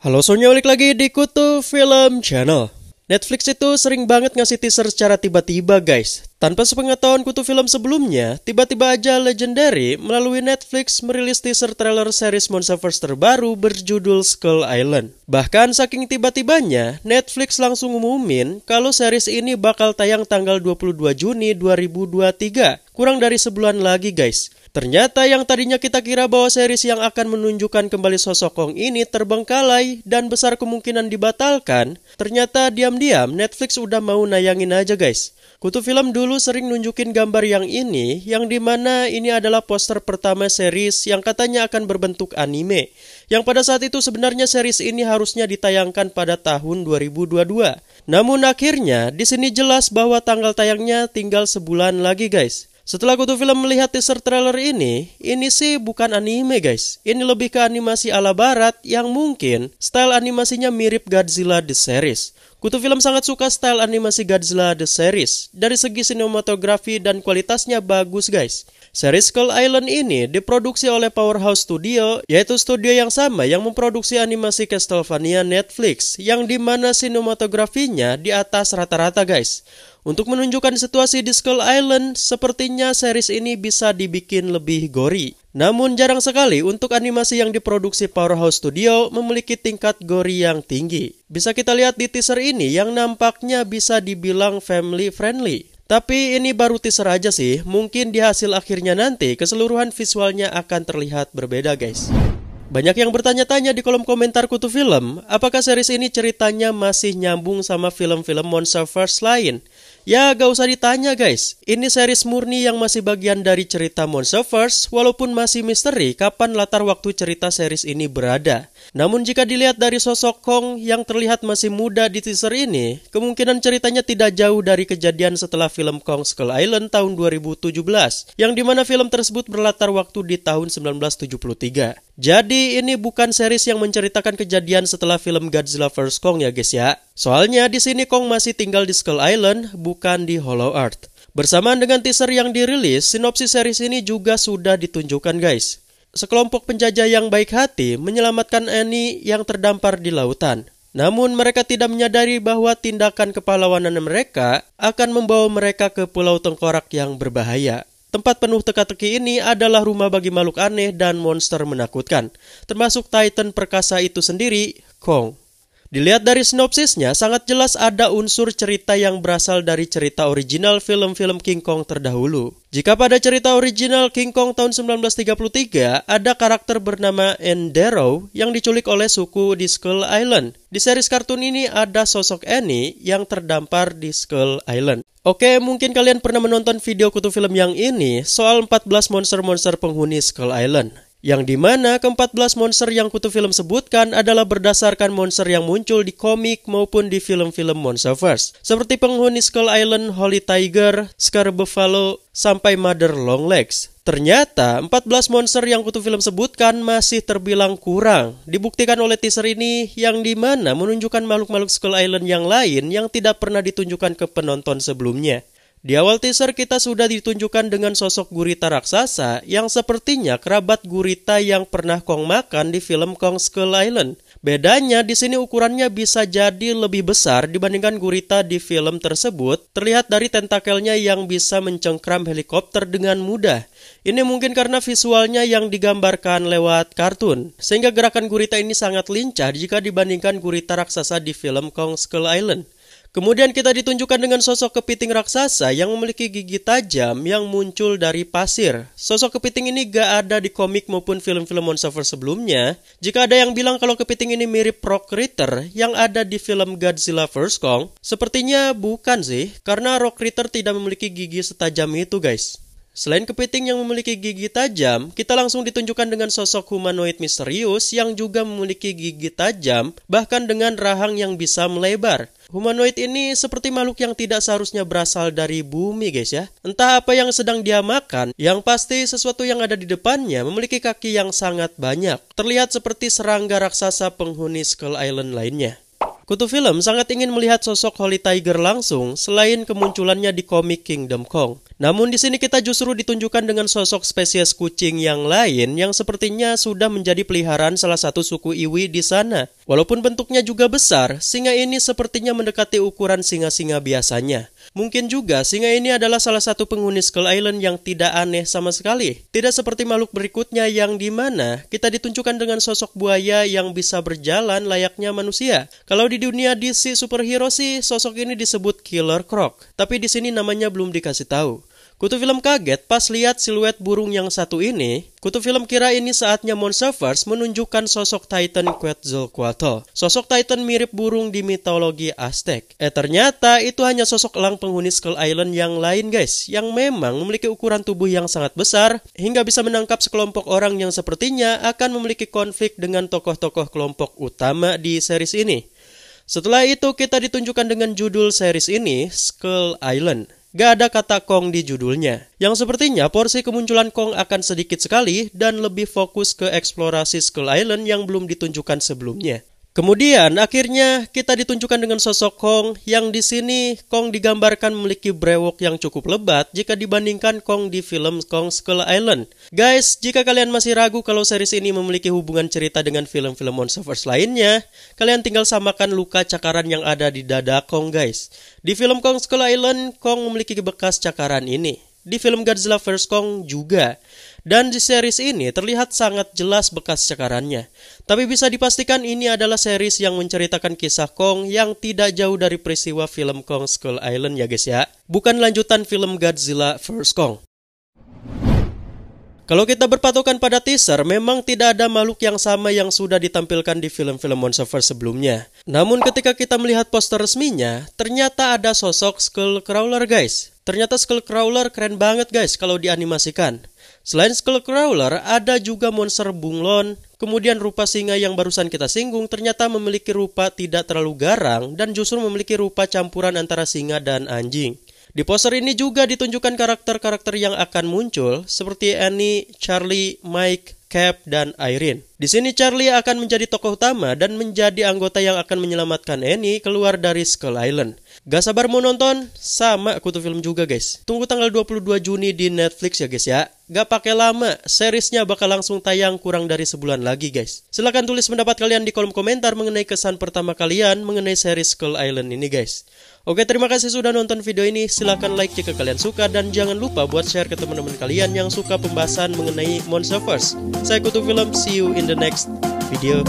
Halo semuanya, balik lagi di Kutu Film Channel. Netflix itu sering banget ngasih teaser secara tiba-tiba guys. Tanpa sepengetahuan kutu film sebelumnya, tiba-tiba aja Legendary melalui Netflix merilis teaser trailer series Monsterverse terbaru berjudul Skull Island. Bahkan saking tiba-tibanya, Netflix langsung ngumumin kalau series ini bakal tayang tanggal 22 Juni 2023, kurang dari sebulan lagi guys. Ternyata yang tadinya kita kira bahwa series yang akan menunjukkan kembali sosok Kong ini terbengkalai dan besar kemungkinan dibatalkan, ternyata diam-diam Netflix udah mau nayangin aja guys. Kutu Film dulu sering nunjukin gambar yang ini, yang dimana ini adalah poster pertama series yang katanya akan berbentuk anime. Yang pada saat itu sebenarnya series ini harusnya ditayangkan pada tahun 2022. Namun akhirnya, di sini jelas bahwa tanggal tayangnya tinggal sebulan lagi guys. Setelah kutu film melihat teaser trailer ini, ini sih bukan anime guys. Ini lebih ke animasi ala barat yang mungkin style animasinya mirip Godzilla The Series. Kutu film sangat suka style animasi Godzilla The Series. Dari segi sinematografi dan kualitasnya bagus guys. Seri Skull Island ini diproduksi oleh Powerhouse Studio, yaitu studio yang sama yang memproduksi animasi Castlevania Netflix, yang dimana sinematografinya di atas rata-rata guys. Untuk menunjukkan situasi di Skull Island, sepertinya series ini bisa dibikin lebih gori. Namun jarang sekali untuk animasi yang diproduksi Powerhouse Studio memiliki tingkat gori yang tinggi. Bisa kita lihat di teaser ini yang nampaknya bisa dibilang family friendly. Tapi ini baru teaser aja sih, mungkin di hasil akhirnya nanti keseluruhan visualnya akan terlihat berbeda guys. Banyak yang bertanya-tanya di kolom komentar kutu film, apakah series ini ceritanya masih nyambung sama film-film monsterverse lain? Ya, gak usah ditanya guys. Ini series murni yang masih bagian dari cerita Monsterverse, walaupun masih misteri kapan latar waktu cerita series ini berada. Namun jika dilihat dari sosok Kong yang terlihat masih muda di teaser ini, kemungkinan ceritanya tidak jauh dari kejadian setelah film Kong Skull Island tahun 2017, yang dimana film tersebut berlatar waktu di tahun 1973. Jadi ini bukan series yang menceritakan kejadian setelah film Godzilla vs. Kong ya guys ya. Soalnya di sini Kong masih tinggal di Skull Island, bukan di Hollow Earth. Bersamaan dengan teaser yang dirilis, sinopsis series ini juga sudah ditunjukkan guys. Sekelompok penjajah yang baik hati menyelamatkan Annie yang terdampar di lautan. Namun mereka tidak menyadari bahwa tindakan kepahlawanan mereka akan membawa mereka ke pulau tengkorak yang berbahaya. Tempat penuh teka-teki ini adalah rumah bagi makhluk aneh dan monster menakutkan, termasuk Titan perkasa itu sendiri, Kong. Dilihat dari sinopsisnya, sangat jelas ada unsur cerita yang berasal dari cerita original film-film King Kong terdahulu. Jika pada cerita original King Kong tahun 1933, ada karakter bernama Endero yang diculik oleh suku di Skull Island. Di series kartun ini ada sosok Annie yang terdampar di Skull Island. Oke, mungkin kalian pernah menonton video kutu film yang ini soal 14 monster-monster penghuni Skull Island yang dimana ke-14 monster yang kutu film sebutkan adalah berdasarkan monster yang muncul di komik maupun di film-film Monsterverse, seperti penghuni Skull Island, Holy Tiger, Scar Buffalo, sampai Mother Long Legs. Ternyata 14 monster yang kutu film sebutkan masih terbilang kurang. Dibuktikan oleh teaser ini yang dimana menunjukkan makhluk-makhluk Skull Island yang lain yang tidak pernah ditunjukkan ke penonton sebelumnya. Di awal teaser kita sudah ditunjukkan dengan sosok gurita raksasa yang sepertinya kerabat gurita yang pernah Kong makan di film Kong Skull Island. Bedanya di sini ukurannya bisa jadi lebih besar dibandingkan gurita di film tersebut, terlihat dari tentakelnya yang bisa mencengkram helikopter dengan mudah. Ini mungkin karena visualnya yang digambarkan lewat kartun, sehingga gerakan gurita ini sangat lincah jika dibandingkan gurita raksasa di film Kong Skull Island. Kemudian kita ditunjukkan dengan sosok kepiting raksasa yang memiliki gigi tajam yang muncul dari pasir. Sosok kepiting ini gak ada di komik maupun film-film monster sebelumnya. Jika ada yang bilang kalau kepiting ini mirip ritter yang ada di film Godzilla vs Kong, sepertinya bukan sih, karena ritter tidak memiliki gigi setajam itu guys. Selain kepiting yang memiliki gigi tajam, kita langsung ditunjukkan dengan sosok humanoid misterius yang juga memiliki gigi tajam, bahkan dengan rahang yang bisa melebar. Humanoid ini seperti makhluk yang tidak seharusnya berasal dari bumi guys ya. Entah apa yang sedang dia makan, yang pasti sesuatu yang ada di depannya memiliki kaki yang sangat banyak. Terlihat seperti serangga raksasa penghuni Skull Island lainnya. Kutu film sangat ingin melihat sosok Holy Tiger langsung selain kemunculannya di komik Kingdom Kong. Namun di sini kita justru ditunjukkan dengan sosok spesies kucing yang lain yang sepertinya sudah menjadi peliharaan salah satu suku Iwi di sana. Walaupun bentuknya juga besar, singa ini sepertinya mendekati ukuran singa-singa biasanya. Mungkin juga singa ini adalah salah satu penghuni Skull Island yang tidak aneh sama sekali. Tidak seperti makhluk berikutnya yang di mana kita ditunjukkan dengan sosok buaya yang bisa berjalan layaknya manusia. Kalau di dunia DC superhero sih, sosok ini disebut Killer Croc. Tapi di sini namanya belum dikasih tahu. Kutu film kaget pas lihat siluet burung yang satu ini. Kutu film kira ini saatnya Monsterverse menunjukkan sosok Titan Quetzalcoatl. Sosok Titan mirip burung di mitologi Aztec. Eh ternyata itu hanya sosok elang penghuni Skull Island yang lain guys, yang memang memiliki ukuran tubuh yang sangat besar hingga bisa menangkap sekelompok orang yang sepertinya akan memiliki konflik dengan tokoh-tokoh kelompok utama di series ini. Setelah itu kita ditunjukkan dengan judul series ini, Skull Island. Gak ada kata Kong di judulnya, yang sepertinya porsi kemunculan Kong akan sedikit sekali dan lebih fokus ke eksplorasi Skull Island yang belum ditunjukkan sebelumnya. Kemudian akhirnya kita ditunjukkan dengan sosok Kong yang di sini Kong digambarkan memiliki brewok yang cukup lebat jika dibandingkan Kong di film Kong Skull Island. Guys, jika kalian masih ragu kalau series ini memiliki hubungan cerita dengan film-film monsterverse lainnya, kalian tinggal samakan luka cakaran yang ada di dada Kong guys. Di film Kong Skull Island, Kong memiliki bekas cakaran ini di film Godzilla vs Kong juga. Dan di series ini terlihat sangat jelas bekas cakarannya. Tapi bisa dipastikan ini adalah series yang menceritakan kisah Kong yang tidak jauh dari peristiwa film Kong Skull Island ya guys ya. Bukan lanjutan film Godzilla vs Kong. Kalau kita berpatokan pada teaser, memang tidak ada makhluk yang sama yang sudah ditampilkan di film-film monsterverse sebelumnya. Namun ketika kita melihat poster resminya, ternyata ada sosok Skull Skullcrawler guys. Ternyata Skullcrawler keren banget guys kalau dianimasikan. Selain Skullcrawler, ada juga monster bunglon. Kemudian rupa singa yang barusan kita singgung ternyata memiliki rupa tidak terlalu garang dan justru memiliki rupa campuran antara singa dan anjing. Di poster ini juga ditunjukkan karakter-karakter yang akan muncul seperti Annie, Charlie, Mike, Cap, dan Irene. Di sini Charlie akan menjadi tokoh utama dan menjadi anggota yang akan menyelamatkan Annie keluar dari Skull Island. Gak sabar mau nonton? Sama aku tuh film juga guys. Tunggu tanggal 22 Juni di Netflix ya guys ya. Gak pakai lama, seriesnya bakal langsung tayang kurang dari sebulan lagi guys. Silahkan tulis pendapat kalian di kolom komentar mengenai kesan pertama kalian mengenai series Skull Island ini guys. Oke terima kasih sudah nonton video ini, silahkan like jika kalian suka dan jangan lupa buat share ke teman-teman kalian yang suka pembahasan mengenai Monsterverse. Saya Kutu Film, see you in the next video.